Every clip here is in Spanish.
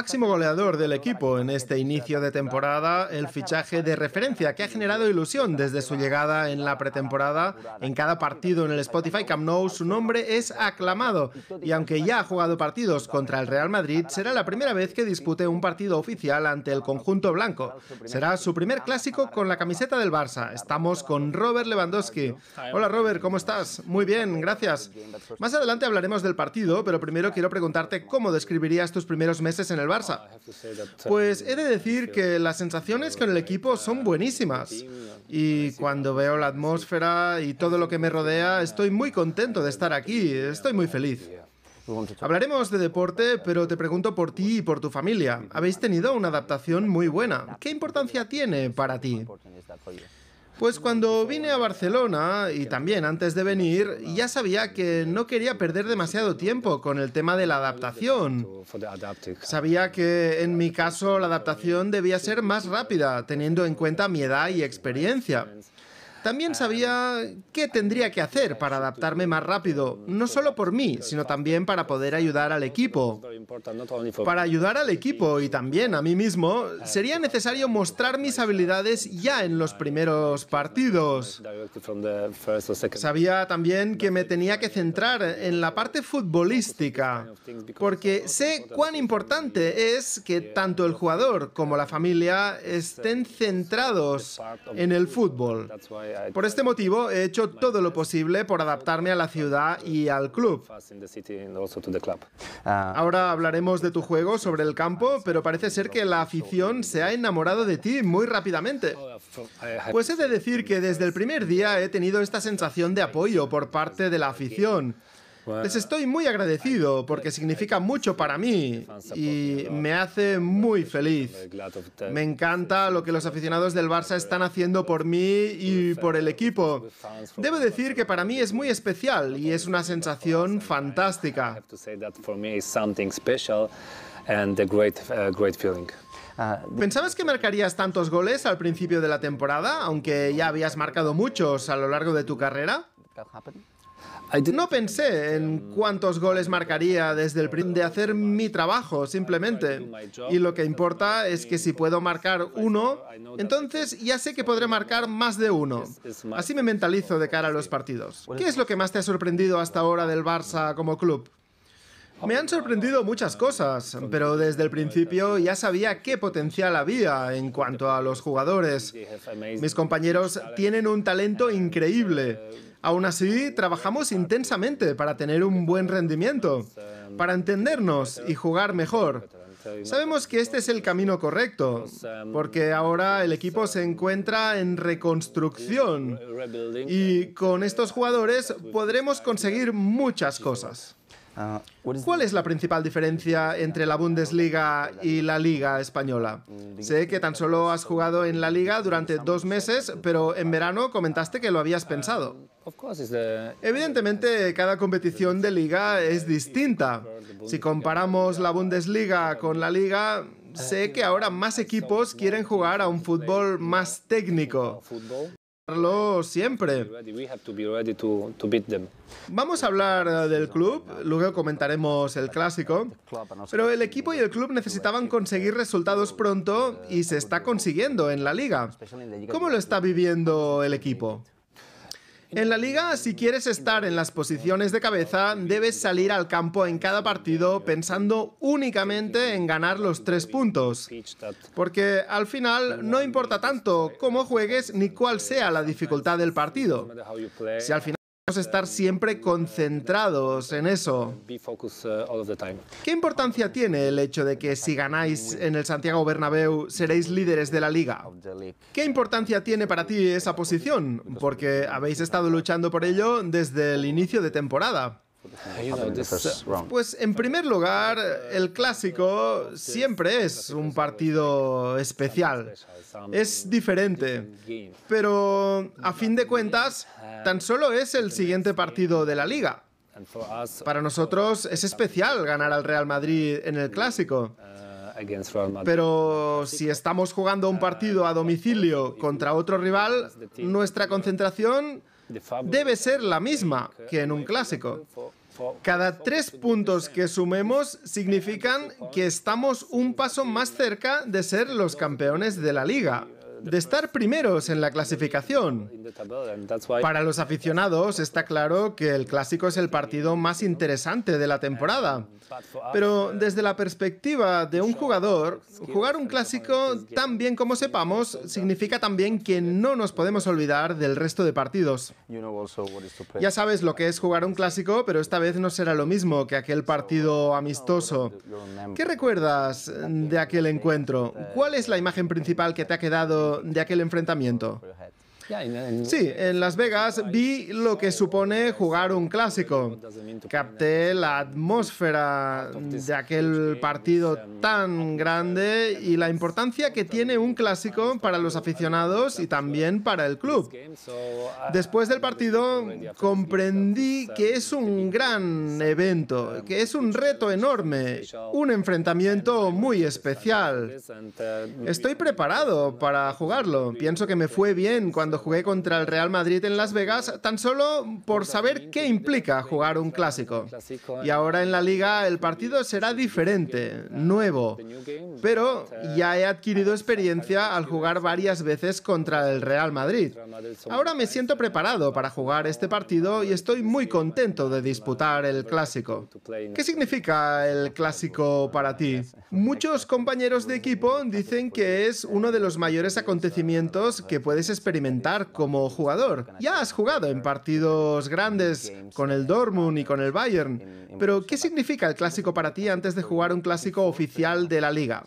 máximo goleador del equipo en este inicio de temporada, el fichaje de referencia que ha generado ilusión desde su llegada en la pretemporada. En cada partido en el Spotify Camp Nou su nombre es aclamado y aunque ya ha jugado partidos contra el Real Madrid, será la primera vez que dispute un partido oficial ante el conjunto blanco. Será su primer clásico con la camiseta del Barça. Estamos con Robert Lewandowski. Hola Robert, ¿cómo estás? Muy bien, gracias. Más adelante hablaremos del partido, pero primero quiero preguntarte cómo describirías tus primeros meses en el Barça. Uh, pues he de decir que las sensaciones con el equipo son uh, buenísimas. Y cuando veo la uh, atmósfera y todo lo que me rodea, estoy muy contento de estar aquí. Estoy muy feliz. Hablaremos de deporte, pero te pregunto por ti y por tu familia. Habéis tenido una adaptación muy buena. ¿Qué importancia tiene para ti? Pues cuando vine a Barcelona y también antes de venir, ya sabía que no quería perder demasiado tiempo con el tema de la adaptación. Sabía que en mi caso la adaptación debía ser más rápida, teniendo en cuenta mi edad y experiencia. También ah, sabía qué tendría que hacer para adaptarme más rápido, no solo por mí, sino también para poder ayudar al equipo. Para ayudar al equipo y también a mí mismo, sería necesario mostrar mis habilidades ya en los primeros partidos. Sabía también que me tenía que centrar en la parte futbolística, porque sé cuán importante es que tanto el jugador como la familia estén centrados en el fútbol. Por este motivo, he hecho todo lo posible por adaptarme a la ciudad y al club. Ah. Ahora hablaremos de tu juego sobre el campo, pero parece ser que la afición se ha enamorado de ti muy rápidamente. Pues he de decir que desde el primer día he tenido esta sensación de apoyo por parte de la afición. Les estoy muy agradecido porque significa mucho para mí y me hace muy feliz. Me encanta lo que los aficionados del Barça están haciendo por mí y por el equipo. Debo decir que para mí es muy especial y es una sensación fantástica. Uh, ah, ¿Pensabas que marcarías tantos goles al principio de la temporada, aunque ya habías marcado muchos a lo largo de tu carrera? No pensé en cuántos goles marcaría desde el principio de hacer mi trabajo, simplemente. Y lo que importa es que si puedo marcar uno, entonces ya sé que podré marcar más de uno. Así me mentalizo de cara a los partidos. ¿Qué es lo que más te ha sorprendido hasta ahora del Barça como club? Me han sorprendido muchas cosas, pero desde el principio ya sabía qué potencial había en cuanto a los jugadores. Mis compañeros tienen un talento increíble Aún así, trabajamos intensamente para tener un buen rendimiento, para entendernos y jugar mejor. Sabemos que este es el camino correcto, porque ahora el equipo se encuentra en reconstrucción y con estos jugadores podremos conseguir muchas cosas. Ah, ¿Cuál es la principal diferencia entre la Bundesliga y la Liga Española? Mm, sé que tan solo has jugado en la Liga durante dos meses, pero en verano comentaste que lo habías pensado. Um, uh, Evidentemente, cada competición de liga es distinta. Si comparamos la Bundesliga con la Liga, sé que ahora más equipos quieren jugar a un fútbol más técnico siempre. Vamos a hablar eh, del club, luego comentaremos el clásico, pero el equipo y el club necesitaban conseguir resultados pronto y se está consiguiendo en la liga. ¿Cómo lo está viviendo el equipo? En la liga, si quieres estar en las posiciones de cabeza, debes salir al campo en cada partido pensando únicamente en ganar los tres puntos. Porque al final no importa tanto cómo juegues ni cuál sea la dificultad del partido estar siempre concentrados en eso. Uh, ¿Qué importancia tiene el hecho de que si ganáis en el Santiago Bernabéu seréis líderes de la liga? ¿Qué importancia tiene para ti esa posición? Porque habéis estado luchando por ello desde el inicio de temporada. Uh, pues en primer lugar, el clásico siempre es un partido especial. Es diferente. Pero a fin de cuentas, tan solo es el siguiente partido de la liga. Para nosotros es especial ganar al Real Madrid en el clásico. Pero si estamos jugando un partido a domicilio contra otro rival, nuestra concentración debe ser la misma que en un clásico. Cada tres puntos que sumemos significan que estamos un paso más cerca de ser los campeones de la liga, de estar primeros en la clasificación. Para los aficionados está claro que el clásico es el partido más interesante de la temporada, pero desde la perspectiva de un jugador, jugar un clásico tan bien como sepamos significa también que no nos podemos olvidar del resto de partidos. Ya sabes lo que es jugar un clásico, pero esta vez no será lo mismo que aquel partido amistoso. ¿Qué recuerdas de aquel encuentro? ¿Cuál es la imagen principal que te ha quedado de aquel enfrentamiento. Sí, en Las Vegas vi lo que supone jugar un clásico. Capté la atmósfera de aquel partido tan grande y la importancia que tiene un clásico para los aficionados y también para el club. Después del partido comprendí que es un gran evento, que es un reto enorme, un enfrentamiento muy especial. Estoy preparado para jugarlo. Pienso que me fue bien cuando jugué contra el Real Madrid en Las Vegas tan solo por saber qué implica jugar un clásico. Y ahora en la liga el partido será diferente, ah, nuevo. Pero ya he adquirido ah, experiencia al jugar varias veces contra el Real Madrid. Ahora me siento preparado para jugar este partido y estoy muy contento de disputar el clásico. ¿Qué este significa el clásico para ti? Muchos compañeros de equipo dicen que es uno de los mayores acontecimientos que puedes experimentar como jugador. Ya has jugado en partidos grandes con el Dortmund y con el Bayern, pero ¿qué significa el clásico para ti antes de jugar un clásico oficial de la liga?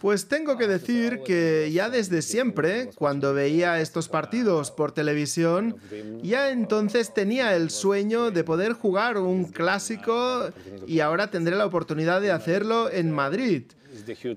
Pues tengo que decir que ya desde siempre, cuando veía estos partidos por televisión, ya entonces tenía el sueño de poder jugar un clásico y ahora tendré la oportunidad de hacerlo en Madrid.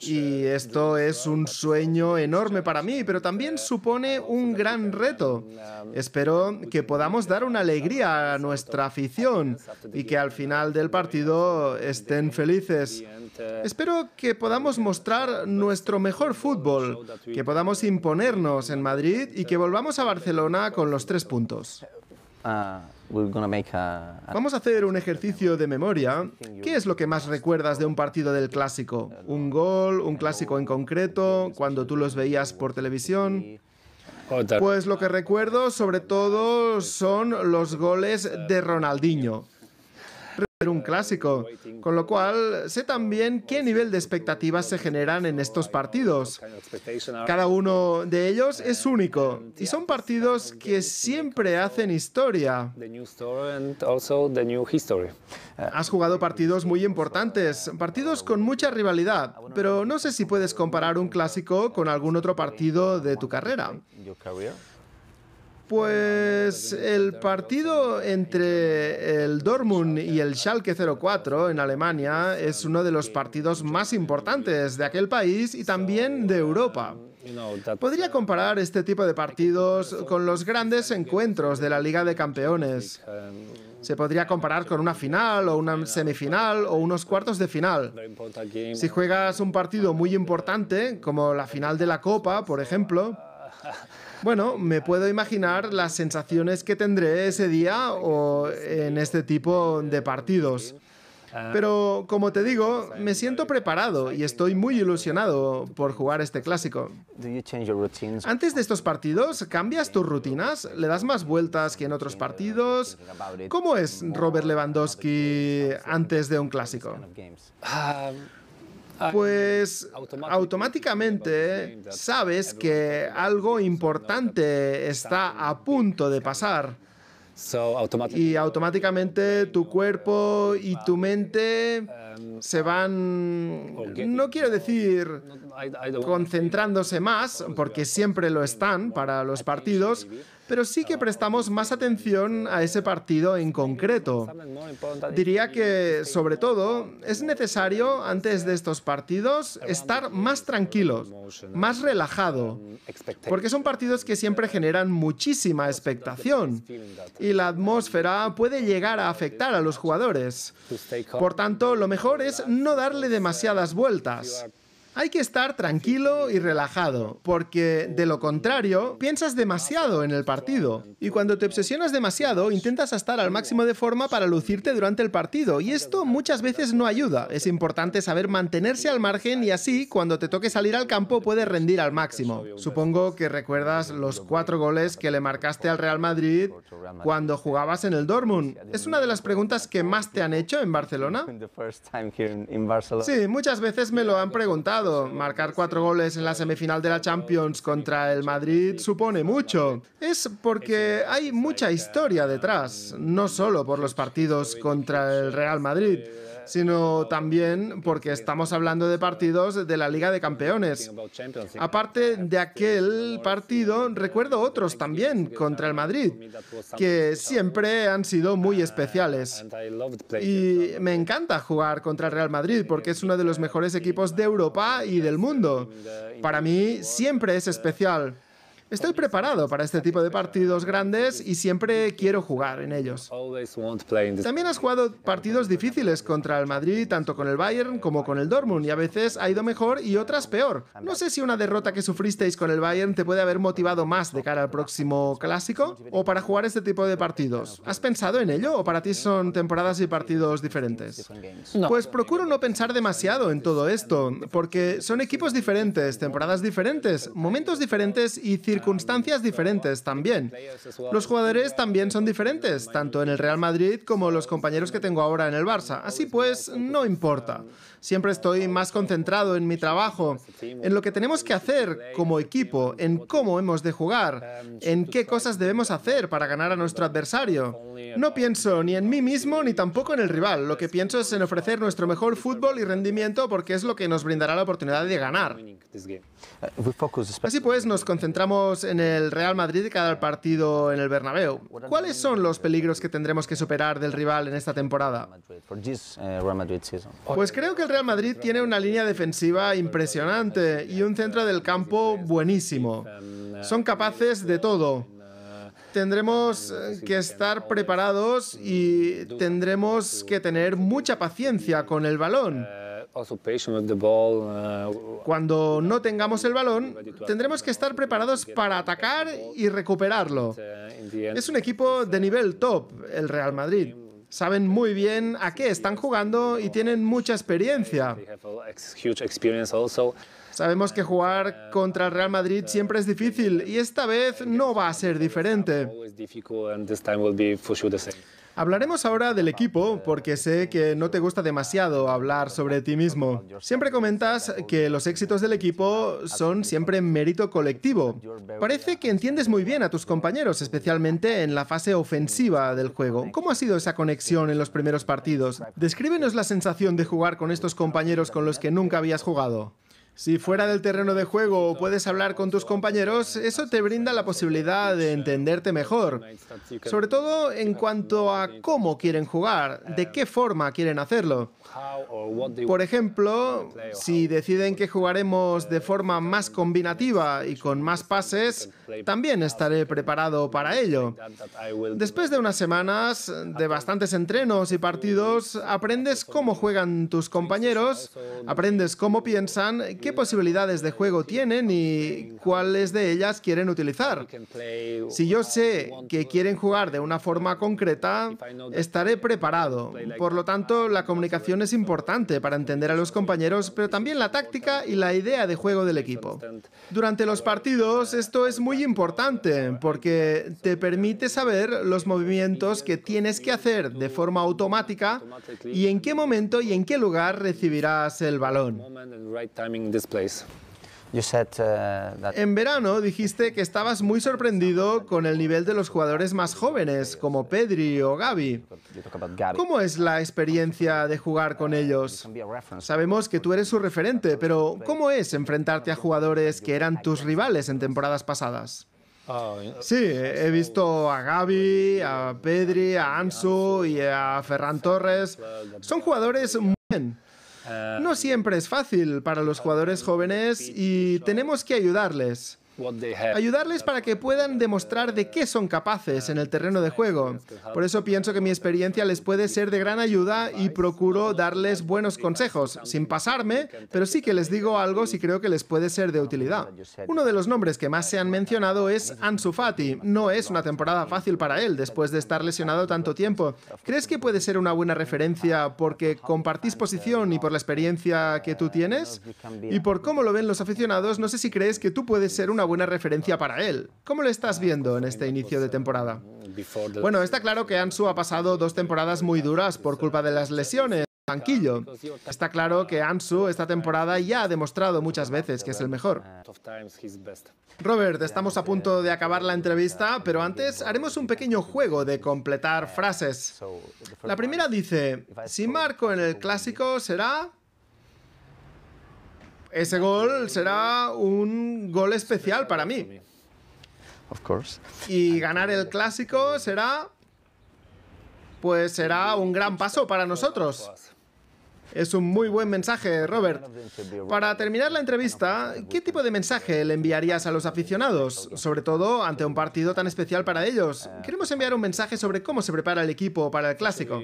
Y uh, esto es un sueño enorme para mí, pero también supone un gran reto. Espero que podamos dar una alegría a nuestra afición y que al final del partido estén felices. Espero que podamos mostrar nuestro mejor fútbol, que podamos imponernos en Madrid y que volvamos a Barcelona con los tres puntos. Ah, Vamos a hacer un ejercicio de memoria. ¿Qué es lo que más recuerdas de un partido del clásico? ¿Un gol? ¿Un clásico en concreto? ¿Cuando tú los veías por televisión? Pues lo que recuerdo sobre todo son los goles de Ronaldinho un clásico, con lo cual sé también qué nivel de expectativas se generan en estos partidos. Cada uno de ellos es único y son partidos que siempre hacen historia. Has jugado partidos muy importantes, partidos con mucha rivalidad, pero no sé si puedes comparar un clásico con algún otro partido de tu carrera. Pues el partido entre el Dortmund y el Schalke 04 en Alemania es uno de los partidos más importantes de aquel país y también de Europa. Podría comparar este tipo de partidos con los grandes encuentros de la Liga de Campeones. Se podría comparar con una final o una semifinal o unos cuartos de final. Si juegas un partido muy importante, como la final de la Copa, por ejemplo, bueno, me puedo imaginar las sensaciones que tendré ese día o en este tipo de partidos. Pero como te digo, me siento preparado y estoy muy ilusionado por jugar este clásico. Antes de estos partidos, ¿cambias tus rutinas? ¿Le das más vueltas que en otros partidos? ¿Cómo es Robert Lewandowski antes de un clásico? Ah, Ah, pues automáticamente sabes que algo importante está a punto de pasar. Y automáticamente tu eh, cuerpo y tu mente em, se van, no quiero decir concentrándose más, porque siempre lo están para los partidos, pero sí que prestamos más atención a ese partido en concreto. Diría que, sobre todo, es necesario, antes de estos partidos, estar más tranquilos, más relajado, porque son partidos que siempre generan muchísima expectación y la atmósfera puede llegar a afectar a los jugadores. Por tanto, lo mejor es no darle demasiadas vueltas. Hay que estar tranquilo y relajado, porque de lo contrario, piensas demasiado en el partido. Y cuando te obsesionas demasiado, intentas estar al máximo de forma para lucirte durante el partido, y esto muchas veces no ayuda. Es importante saber mantenerse al margen y así, cuando te toque salir al campo, puedes rendir al máximo. Supongo que recuerdas los cuatro goles que le marcaste al Real Madrid cuando jugabas en el Dortmund. ¿Es una de las preguntas que más te han hecho en Barcelona? Sí, muchas veces me lo han preguntado Marcar cuatro goles en la semifinal de la Champions contra el Madrid supone mucho. Es porque hay mucha historia detrás, no solo por los partidos contra el Real Madrid sino también porque estamos hablando de partidos de la Liga de Campeones. Aparte de aquel partido, recuerdo otros también contra el Madrid, que siempre han sido muy especiales. Y me encanta jugar contra el Real Madrid porque es uno de los mejores equipos de Europa y del mundo. Para mí siempre es especial. Estoy preparado para este tipo de partidos grandes y siempre quiero jugar en ellos. También has jugado partidos difíciles contra el Madrid, tanto con el Bayern como con el Dortmund, y a veces ha ido mejor y otras peor. No sé si una derrota que sufristeis con el Bayern te puede haber motivado más de cara al próximo clásico o para jugar este tipo de partidos. ¿Has pensado en ello o para ti son temporadas y partidos diferentes? Pues procuro no pensar demasiado en todo esto, porque son equipos diferentes, temporadas diferentes, momentos diferentes y circunstancias diferentes también. Los jugadores también son diferentes, tanto en el Real Madrid como los compañeros que tengo ahora en el Barça. Así pues, no importa. Siempre estoy más concentrado en mi trabajo, en lo que tenemos que hacer como equipo, en cómo hemos de jugar, en qué cosas debemos hacer para ganar a nuestro adversario. No pienso ni en mí mismo ni tampoco en el rival. Lo que pienso es en ofrecer nuestro mejor fútbol y rendimiento porque es lo que nos brindará la oportunidad de ganar. Así pues, nos concentramos en el Real Madrid de cada partido en el Bernabéu. ¿Cuáles son los peligros que tendremos que superar del rival en esta temporada? Pues creo que el Real Madrid tiene una línea defensiva impresionante y un centro del campo buenísimo. Son capaces de todo tendremos eh, que estar preparados y tendremos que tener mucha paciencia con el balón. Uh, Cuando no tengamos el balón, tendremos que estar preparados para atacar y recuperarlo. Uh, es un equipo de nivel top, el Real Madrid. Saben muy bien a qué están jugando y tienen mucha experiencia. Sabemos que jugar contra el Real Madrid siempre es difícil y esta vez no va a ser diferente. Hablaremos ahora del equipo porque sé que no te gusta demasiado hablar sobre ti mismo. Siempre comentas que los éxitos del equipo son siempre mérito colectivo. Parece que entiendes muy bien a tus compañeros, especialmente en la fase ofensiva del juego. ¿Cómo ha sido esa conexión en los primeros partidos? Descríbenos la sensación de jugar con estos compañeros con los que nunca habías jugado. Si fuera del terreno de juego puedes hablar con tus compañeros, eso te brinda la posibilidad de entenderte mejor, sobre todo en cuanto a cómo quieren jugar, de qué forma quieren hacerlo. Por ejemplo, si deciden que jugaremos de forma más combinativa y con más pases, también estaré preparado para ello. Después de unas semanas de bastantes entrenos y partidos, aprendes cómo juegan tus compañeros, aprendes cómo piensan, qué posibilidades de juego tienen y cuáles de ellas quieren utilizar. Si yo sé que quieren jugar de una forma concreta, estaré preparado. Por lo tanto, la comunicación es importante para entender a los compañeros, pero también la táctica y la idea de juego del equipo. Durante los partidos, esto es muy importante porque te permite saber los movimientos que tienes que hacer de forma automática y en qué momento y en qué lugar recibirás el balón place. Uh, en verano dijiste que estabas muy sorprendido con el nivel de los jugadores más jóvenes, como Pedri o Gaby. ¿Cómo es la experiencia de jugar con ellos? Sabemos que tú eres su referente, pero ¿cómo es enfrentarte a jugadores que eran tus rivales en temporadas pasadas? Sí, he visto a Gabi, a Pedri, a Ansu y a Ferran Torres. Son jugadores muy bien. Ah, no siempre es fácil para los jugadores jóvenes y tenemos que ayudarles. Ayudarles para que puedan demostrar de qué son capaces en el terreno de juego. Por eso pienso que mi experiencia les puede ser de gran ayuda y procuro darles buenos consejos, sin pasarme, pero sí que les digo algo si creo que les puede ser de utilidad. Uno de los nombres que más se han mencionado es Ansu Fati. No es una temporada fácil para él después de estar lesionado tanto tiempo. ¿Crees que puede ser una buena referencia porque compartís posición y por la experiencia que tú tienes? Y por cómo lo ven los aficionados, no sé si crees que tú puedes ser una buena referencia para él. ¿Cómo lo estás viendo en este inicio de temporada? Bueno, está claro que Ansu ha pasado dos temporadas muy duras por culpa de las lesiones banquillo. Está claro que Ansu esta temporada ya ha demostrado muchas veces que es el mejor. Robert, estamos a punto de acabar la entrevista, pero antes haremos un pequeño juego de completar frases. La primera dice, si marco en el clásico será ese gol será un gol especial para mí. Of course. Y ganar el clásico será pues será un gran paso para nosotros. Es un muy buen mensaje, Robert. Para terminar la entrevista, ¿qué tipo de mensaje le enviarías a los aficionados? Sobre todo ante un partido tan especial para ellos. Queremos enviar un mensaje sobre cómo se prepara el equipo para el clásico.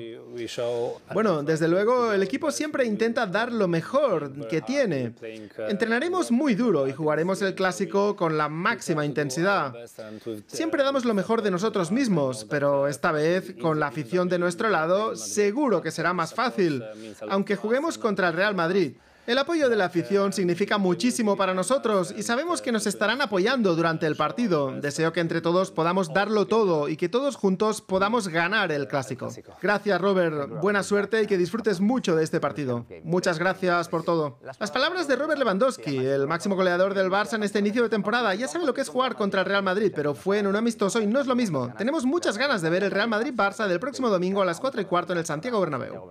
Bueno, desde luego el equipo siempre intenta dar lo mejor que tiene. Uh, Entrenaremos muy duro y jugaremos el clásico con la máxima intensidad. Siempre damos lo mejor de nosotros uh, mismos, pero uh, esta vez con la afición de nuestro lado seguro que será más fácil, aunque juguemos contra el Real Madrid. El apoyo de la afición significa muchísimo para nosotros y sabemos que nos estarán apoyando durante el partido. Deseo que entre todos podamos darlo todo y que todos juntos podamos ganar el clásico. Gracias Robert, buena suerte y que disfrutes mucho de este partido. Muchas gracias por todo. Las palabras de Robert Lewandowski, el máximo goleador del Barça en este inicio de temporada. Ya sabe lo que es jugar contra el Real Madrid, pero fue en un amistoso y no es lo mismo. Tenemos muchas ganas de ver el Real Madrid-Barça del próximo domingo a las 4 y cuarto en el Santiago Bernabéu.